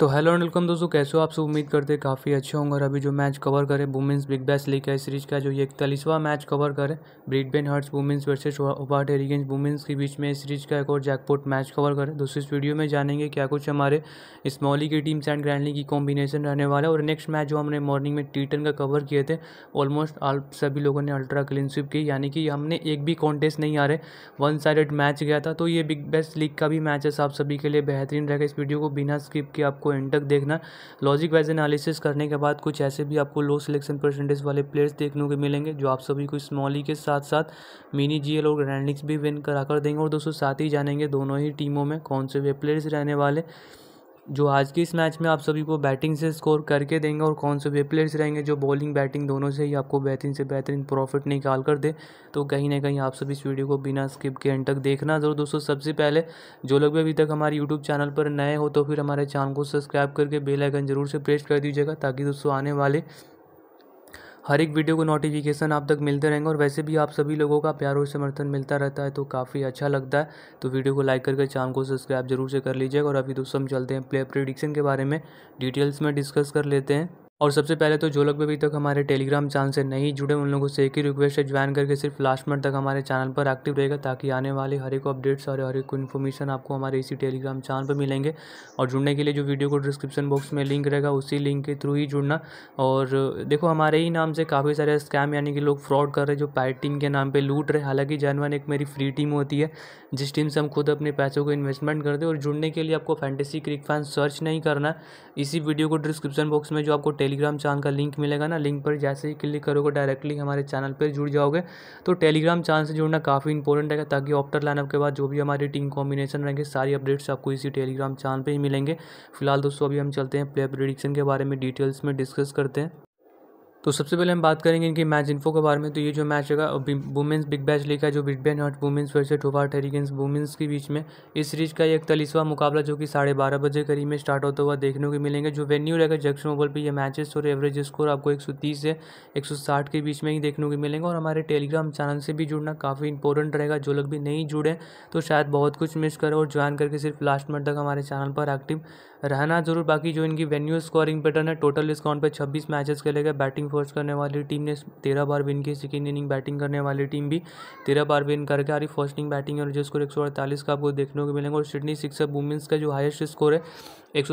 तो hello and welcome दोस्तों कैसे हो आपसे उम्मीद करते हैं काफ़ी अच्छे होंगे और अभी जो मैच कवर करें वुमेंस बिग बैस लीग है सीरीज का जो ये इकतालीसवां मैच कवर करें ब्रिटबेन हर्ट्स women's versus Hobart Hurricanes women's के बीच में सीरीज का एक और जैकपॉट मैच कवर करें दोस्तों इस वीडियो में जानेंगे क्या कुछ हमारे स्मॉली की टीम्स एंड ग्रैंडली की कॉम्बिनेशन रहने वाला है और नेक्स्ट मैच जो हमने मॉर्निंग में टीटन का कवर किए थे ऑलमोस्ट आप सभी लोगों ने अल्ट्रा स्विप की यानी कि हमने एक भी कॉन्टेस्ट नहीं आ रहे वन साइडेड मैच गया था तो ये बिग बैस लीग का भी मैच है आप सभी के लिए बेहतरीन रहेगा इस वीडियो को बिना स्किप के आपको आपको एंड तक देखना लॉजिक वाइज एनालिसिस करने के बाद कुछ ऐसे भी आपको लो सिलेक्शन परसेंटेज वाले प्लेयर्स देखने को मिलेंगे जो आप सभी को स्मॉल के साथ साथ मिनी जी और ग्रैंडिक्स भी विन करा कर देंगे और दोस्तों साथ ही जानेंगे दोनों ही टीमों में कौन से वे प्लेयर्स रहने वाले जो आज के इस मैच में आप सभी को बैटिंग से स्कोर करके देंगे और कौन से वे प्लेयर्स रहेंगे जो बॉलिंग बैटिंग दोनों से ही आपको बेहतरीन से बेहतरीन प्रॉफिट निकाल कर दे तो कहीं ना कहीं आप सभी इस वीडियो को बिना स्किप के एंड तक देखना जरूर दोस्तों सबसे पहले जो लोग भी अभी तक हमारे यूट्यूब चैनल पर नए हो तो फिर हमारे चैनल को सब्सक्राइब करके बेलाइकन जरूर से प्रेस कर दीजिएगा ताकि दोस्तों आने वाले हर एक वीडियो को नोटिफिकेशन आप तक मिलते रहेंगे और वैसे भी आप सभी लोगों का प्यार और समर्थन मिलता रहता है तो काफ़ी अच्छा लगता है तो वीडियो को लाइक करके चैनल को सब्सक्राइब जरूर से कर लीजिएगा और अभी दोस्तों हम चलते हैं प्ले प्रिडिक्शन के बारे में डिटेल्स में डिस्कस कर लेते हैं और सबसे पहले तो जो लोग भी अभी तक हमारे टेलीग्राम चैनल से नहीं जुड़े उन लोगों से एक ही रिक्वेस्ट है ज्वाइन करके सिर्फ लास्ट मिनट तक हमारे चैनल पर एक्टिव रहेगा ताकि आने वाले हर एक अपडेट्स और हर एक इन्फॉर्मेशन आपको हमारे इसी टेलीग्राम चैनल पर मिलेंगे और जुड़ने के लिए जो वीडियो को डिस्क्रिप्शन बॉक्स में लिंक रहेगा उसी लिंक के थ्रू ही जुड़ना और देखो हमारे ही नाम से काफ़ी सारे स्कैम यानी कि लोग फ्रॉड कर रहे जो पैटिंग के नाम पर लूट रहे हालांकि जानवन एक मेरी फ्री टीम होती है जिस टीम से हम खुद अपने पैसों को इन्वेस्टमेंट करते हैं और जुड़ने के लिए आपको फैंटेसी क्रिक फैन सर्च नहीं करना इसी वीडियो को डिस्क्रिप्शन बॉक्स में जो आपको टेलीग्राम चैनल का लिंक मिलेगा ना लिंक पर जैसे ही क्लिक करोगे डायरेक्टली हमारे चैनल पर जुड़ जाओगे तो टेलीग्राम चैनल से जुड़ना काफ़ी इंपॉर्टेंट है ताकि ऑप्टर लाइनअप के बाद जो भी हमारी टीम कॉम्बिनेशन रहेंगे सारी अपडेट्स आपको इसी टेलीग्राम चैनल पर ही मिलेंगे फिलहाल दोस्तों अभी हम चलते हैं प्लेयर प्रिडिक्शन के बारे में डिटेल्स में डिस्कस करते हैं तो सबसे पहले हम बात करेंगे इनकी मैच इन्फो के बारे में तो ये जो मैच होगा वुमेंस बिग बैच लीग का जो बैन Heat women's versus Hobart Hurricanes women's के बीच में इस सीरीज का इकतालीसवां मुकाबला जो कि साढ़े बारह बजे करीब में स्टार्ट होता हुआ देखने को मिलेंगे जो वेन्यू रहेगा जंक्शन ओवल पर ये मैचेस और एवरेज स्कोर आपको एक से एक के बीच में ही देखने को मिलेंगे और हमारे टेलीग्राम चैनल से भी जुड़ना काफ़ी इंपॉर्टेंट रहेगा जो लोग भी नहीं जुड़े तो शायद बहुत कुछ मिस करो और ज्वाइन करके सिर्फ लास्ट मिनट तक हमारे चैनल पर एक्टिव रहना जरूर बाकी जो इनकी वेन्यू स्कोरिंग पैटर्न है टोटल स्कॉन पे 26 मैचेस खेलेगा बैटिंग फोर्स करने वाली टीम ने तेरह बार विन की सेकेंड इनिंग बैटिंग करने वाली टीम भी तेरह बार विन करके आ रही फर्स्ट इनिंग बैटिंग और जो स्कोर एक का आपको देखने को मिलेंगे और सिडनी सिक्स वुमेंस का जो हाइस्ट स्कोर है एक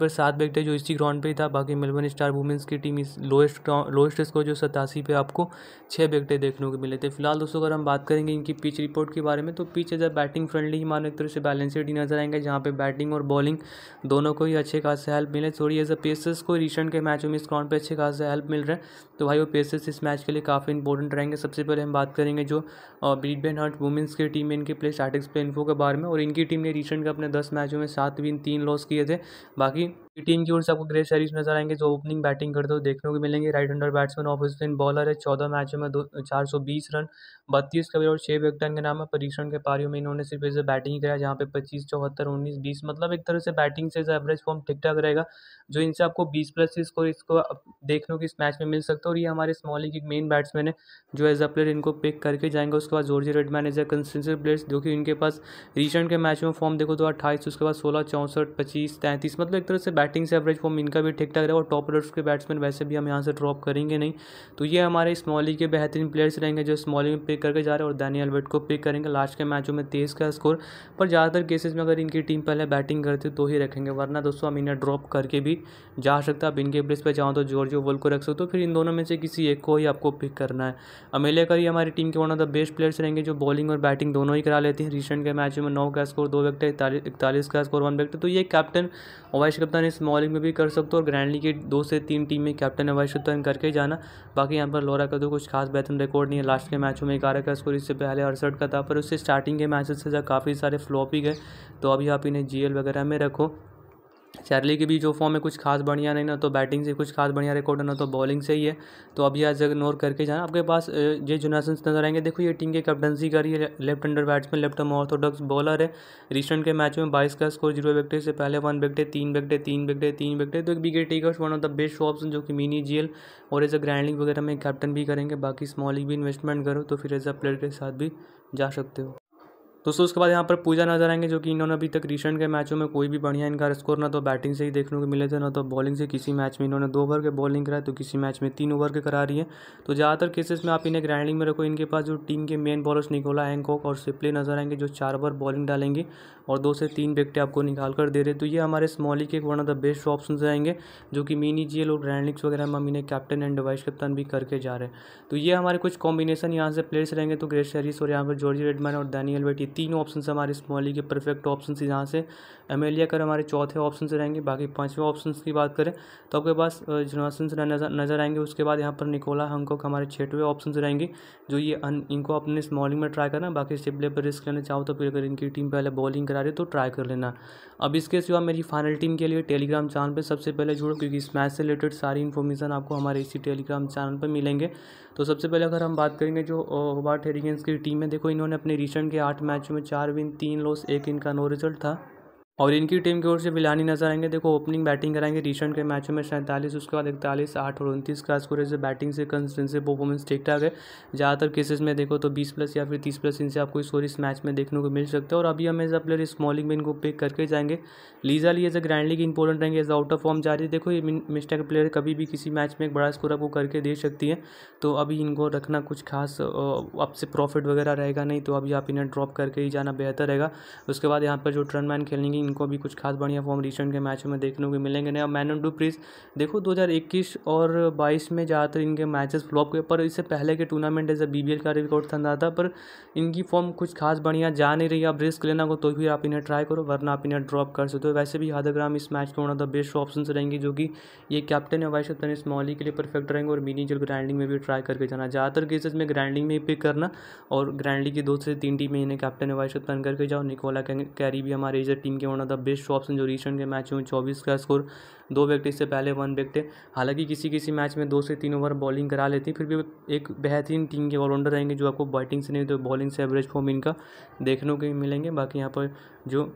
पर सात विकेट जो इसी ग्राउंड पर ही था बाकी मेलबर्न स्टार वुमेंस की टीम इस लोएस्ट लोएस्ट स्कोर जो सतासी पे आपको छः विकेटें देखने को मिले थे फिलहाल दोस्तों अगर हम बात करेंगे इनकी पिच रिपोर्ट के बारे में तो पिच अगर बैटिंग फ्रेंडली ही मानो एक तरह से बैलेंसेड ही नजर आएंगे जहाँ पे बैटिंग और बॉलिंग दोनों दोनों को ही अच्छे खासे हेल्प मिले थोड़ी एज अ पेसर्स को रिसेंट के मैचों में इस ग्राउंड पे अच्छे खासे हेल्प मिल रहे हैं तो भाई वो पेसर्स इस मैच के लिए काफ़ी इंपॉर्टेंट रहेंगे सबसे पहले हम बात करेंगे जो ब्रीड बैन हर्ट वुमेंस की टीम में इनके प्ले स्टार्टिंग्स पे इन्फो के बारे में और इनकी टीम ने रिसेंट का अपने दस मैचों में सात विन तीन लॉस किए थे बाकी टीम की ओर से आपको ग्रेट सैरीज नजर आएंगे जो ओपनिंग बैटिंग करते हुए देखने को मिलेंगे right hander batsman opposition bowler है चौदह मैचों में दो चार सौ बीस रन बत्तीस कवर और छह विकटन के नाम है परीक्षण के पारियों में इन्होंने सिर्फ ऐसे बैटिंग ही कराया जहाँ पे पच्चीस चौहत्तर उन्नीस बीस मतलब एक तरह से बैटिंग से एवरेज फॉर्म ठीक ठाक रहेगा जो इनसे आपको बीस प्लस स्कोर इसको देखने को इस मैच में मिल सकता है और ये हमारे स्मॉल लीग मेन बैट्समैन है जो एज अ प्लेयर इनको पिक करके जाएंगे उसके बाद Georgia Redmayne as players जो कि इनके पास रिसेंट के मैच में फॉर्म देखो तो अट्ठाईस उसके बाद सोलह चौंसठ पच्चीस तैंतीस मतलब एक तरह से बैटिंग से एवरेज फॉर्म इनका भी ठीक ठाक रहेगा और टॉप ऑर्डर के बैट्समैन वैसे भी हम यहाँ से ड्रॉप करेंगे नहीं तो ये हमारे स्मॉली के बेहतरीन प्लेयर्स रहेंगे जो स्मॉली में पिक करके जा रहे हैं और दैनी एल्बर्ट को पिक करेंगे लास्ट के मैचों में तेज़ का स्कोर पर ज़्यादातर केसेस में अगर इनकी टीम पहले बैटिंग करती तो ही रखेंगे वरना दोस्तों हम इन्हें ड्रॉप करके भी जा सकते हैं आप इनके प्लेस पर चाहो तो जॉर्जो वोल को रख सकते हो फिर इन दोनों में से किसी एक को ही आपको पिक करना है अमेलिया करी हमारी टीम के one of the best players रहेंगे जो बॉलिंग और बैटिंग दोनों ही करा लेते हैं रिसेंट के मैचों में नौ का स्कोर दो विकेट इकतालीस का स्कोर वन विकेट तो ये कैप्टन और वाइस कप्तान में स्मॉलिंग में भी कर सकते हो और ग्रैंडली की दो से तीन टीम में कैप्टन है उत्तर करके जाना बाकी यहाँ पर लोरा का तो कुछ खास बेहतर रिकॉर्ड नहीं है लास्ट के मैचों में ग्यारह का स्कोर इससे पहले अड़सठ का था पर उससे स्टार्टिंग के मैचेस से जब काफ़ी सारे फ्लॉप ही गए तो अभी आप इन्हें जी वगैरह में रखो चार्ली की भी जो फॉर्म है कुछ खास बढ़िया नहीं ना तो बैटिंग से कुछ खास बढ़िया रिकॉर्ड है ना तो बॉलिंग से ही है तो अभी आज इग्नोर करके जाना आपके पास ये जोनासन नजर आएंगे देखो ये टीम की कैप्टनसी करिए है left hander batsman left arm orthodox bowler है रिसेंट के मैच में बाईस का स्कोर जीरो विकटे से पहले वन विकटे तीन विकटे तीन विकटे तीन विकटे तो एक बिगे takers one of the best option जो कि मिनी जी और एज अ ग्रैंडिंग वगैरह में कैप्टन भी करेंगे बाकी स्मॉलिंग भी इन्वेस्टमेंट करो तो फिर एज अ प्लेयर के साथ भी जा सकते हो दोस्तों उसके बाद यहाँ पर पूजा नजर आएंगे जो कि इन्होंने अभी तक रिसेंट के मैचों में कोई भी बढ़िया इनका स्कोर ना तो बैटिंग से ही देखने को मिले थे ना तो बॉलिंग से किसी मैच में इन्होंने दो ओवर के बॉलिंग कराए तो किसी मैच में तीन ओवर के करा रही है तो ज़्यादातर केसेस में आप इन्हें ग्राइंडिंग में रखो इनके पास जो टीम के मेन बॉलर्स निकोला एंकॉक और सिप्ले नजर आएंगे जो चार ओवर बॉलिंग डालेंगे और दो से तीन विकटें आपको निकाल कर दे रहे तो ये हमारे स्मॉली के one of the best option रहेंगे जो कि मिनी जी लोग ग्राइंडिंग्स वगैरह में इन्हें कैप्टन एंड वाइस कप्तान भी करके जा रहे हैं तो ये हमारे कुछ कॉम्बिनेशन यहाँ से प्लेयर्स रहेंगे तो ग्रेस शरीस और यहाँ पर जॉर्जी रेडमैन और दैनियल वेटी तीनों ऑप्शन हमारे स्मॉली e के परफेक्ट ऑप्शन से यहाँ से एमेलिया कर e हमारे चौथे ऑप्शन से रहेंगे बाकी पाँचवें ऑप्शन की बात करें तो आपके पास जोनासन नजर नजर आएंगे उसके बाद यहाँ पर निकोला हंकोक हमारे छठवें ऑप्शन से रहेंगे जो ये इनको अपने स्मॉलिंग e में ट्राई करना बाकी स्टेबले पर रिस्क लेना चाहो तो फिर अगर इनकी टीम पहले बॉलिंग करा रही तो ट्राई कर लेना अब इसके सिवा मेरी फाइनल टीम के लिए टेलीग्राम चैनल पर सबसे पहले जुड़ो क्योंकि इस मैच से रिलेटेड सारी इन्फॉर्मेशन आपको हमारे इसी टेलीग्राम चैनल पर मिलेंगे तो सबसे पहले अगर हम बात करेंगे जो हुबार्ट हेरिगेंस की टीम है देखो इन्होंने अपने रिसेंट के आठ मैचों में चार विन तीन लॉस एक इनका नो रिजल्ट था और इनकी टीम की ओर से विलानी नजर आएंगे देखो ओपनिंग बैटिंग कराएंगे रिसेंट के मैचों में सैंतालीस उसके बाद इकतालीस आठ और उनतीस का स्कोर से बैटिंग से कंसिस्टेंसी परफॉर्मेंस ठीक ठाक है ज़्यादातर केसेस में देखो तो बीस प्लस या फिर तीस प्लस इनसे आपको स्कोर इस मैच में देखने को मिल सकता है और अभी हम एज अ प्लेयर स्मॉलिंग में इनको पिक करके जाएंगे Lizelle Lee as a grand league important रहेंगे एज आउट ऑफ फॉर्म जा रही है देखो ये मिस्टेक प्लेयर कभी भी किसी मैच में एक बड़ा स्कोर आपको करके दे सकती है तो अभी इनको रखना कुछ खास आपसे प्रॉफिट वगैरह रहेगा नहीं तो अभी आप इन्हें ड्रॉप करके ही जाना बेहतर रहेगा उसके बाद यहाँ पर जो ट्रन मैन खेलेंगे नहीं इनको भी कुछ खास बढ़िया फॉर्म रिसेंट के मैचों में देखने को मिलेंगे नहीं और मैनन डू प्रीस देखो 2021 और 22 में ज़्यादातर इनके मैचेस फ्लॉप हुए पर इससे पहले के टूर्नामेंट जैसे बी का रिकॉर्ड था ना था पर इनकी फॉर्म कुछ खास बढ़िया जा नहीं रही आप रिस्क लेना को तो भी आप इन्हें ट्राई करो वरना आप इन्हें ड्रॉप कर सकते हो वैसे भी हादाग्राम इस मैच में ऑफ द बेस्ट ऑप्शन रहेंगे जो कि ये कैप्टन है वाइस कैप्टन इस मॉली के लिए परफेक्ट रहेंगे और मीनी ग्राइंडिंग में भी ट्राई करके जाना ज़्यादातर केसेज में ग्राइंडिंग में ही पिक करना और ग्राइंडिंग की दो से तीन टीम में इन्हें कैप्टन वाइस कैप्टन करके जाओ निकोला कैरी भी हमारे इस टीम के one of the best shops जो रिसेंट के मैच हुए चौबीस का स्कोर दो विकेट इससे पहले वन विकेट हालांकि किसी किसी मैच में दो से तीन ओवर बॉलिंग करा लेती फिर भी एक बेहतरीन टीम के ऑलराउंडर रहेंगे जो आपको बैटिंग से नहीं तो बॉलिंग से एवरेज फॉर्म इनका देखने को मिलेंगे बाकी यहाँ पर जो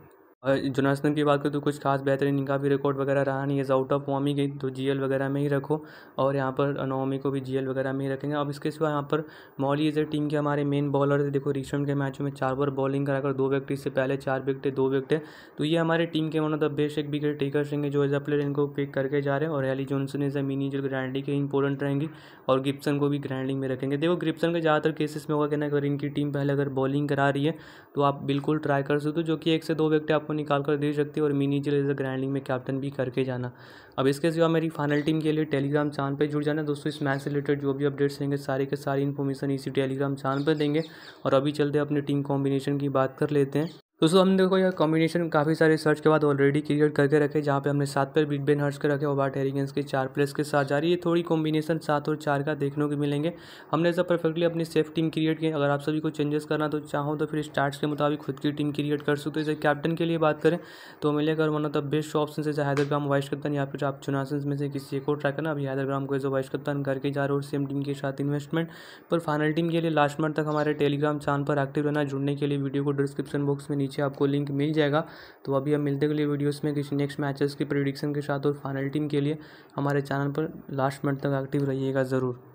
और की बात करें तो कुछ खास बेहतरीन इनका भी रिकॉर्ड वगैरह रहा नहीं है आउट ऑफ फॉर्म ही गई तो जी वगैरह में ही रखो और यहाँ पर अनोमी को भी जी वगैरह में ही रखेंगे अब इसके सिवा यहाँ पर मॉली इज़ टीम के हमारे मेन बॉलर थे देखो रिसेंट के मैचों में चार ओवर बॉलिंग कराकर दो विकेट से पहले चार विकेट दो विकेट तो ये हमारे टीम के वन ऑफ द बेस्ट एक विकेट टेकर रहेंगे जो एज अ प्लेयर इनको पिक करके जा रहे हैं और Ellie Johnson as a mini जो ग्रैंडिंग के इंपॉर्टेंट रहेंगे और गिप्सन को भी ग्रैंडिंग में रखेंगे देखो ग्रिप्सन के ज़्यादातर केसेस में होगा कहना अगर इनकी टीम पहले अगर बॉलिंग करा रही है तो आप बिल्कुल ट्राई कर सकते हो जो कि एक से दो विकेट आपको निकाल कर दे सकते हो और मिनी जिले एज ग्राइंडिंग में कैप्टन भी करके जाना अब इसके सिवा मेरी फाइनल टीम के लिए टेलीग्राम चैनल पर जुड़ जाना दोस्तों इस मैच से रिलेटेड जो भी अपडेट्स रहेंगे सारे के सारी इन्फॉर्मेशन इसी टेलीग्राम चैनल पर देंगे और अभी चलते अपने टीम कॉम्बिनेशन की बात कर लेते हैं दोस्तों हमने देखो यार कॉम्बिनेशन काफ़ी सारे सर्च के बाद ऑलरेडी क्रिएट करके रखे जहाँ पे हमने सात पर बिग बेन हर्ट्स के रखे ओबाट हेरिगेंस के चार प्लेस के साथ जा रही है थोड़ी कॉम्बिनेशन सात और चार का देखने को मिलेंगे हमने सब परफेक्टली अपनी सेफ टीम क्रिएट की अगर आप सभी को चेंजेस करना तो चाहो तो फिर स्टार्ट के मुताबिक खुद की टीम क्रिएट कर सकते हो जैसे कैप्टन के लिए बात करें तो मिले अगर one of the best option जैसे हैदरग्राम वाइस कप्तान या फिर आप चुनासन में से किसी एक और ट्राई करना अभी हैदरग्राम को एज वाइस कप्तान करके जा रहे हो सेम टीम के साथ इन्वेस्टमेंट पर फाइनल टीम के लिए लास्ट मंथ तक हमारे टेलीग्राम चैनल पर एक्टिव रहना जुड़ने के लिए वीडियो को डिस्क्रिप्शन बॉक्स में नीचे आपको लिंक मिल जाएगा तो अभी हम मिलते अगले वीडियोस में किसी नेक्स्ट मैचेस की प्रिडिक्शन के साथ और फाइनल टीम के लिए हमारे चैनल पर लास्ट मिनट तक एक्टिव रहिएगा ज़रूर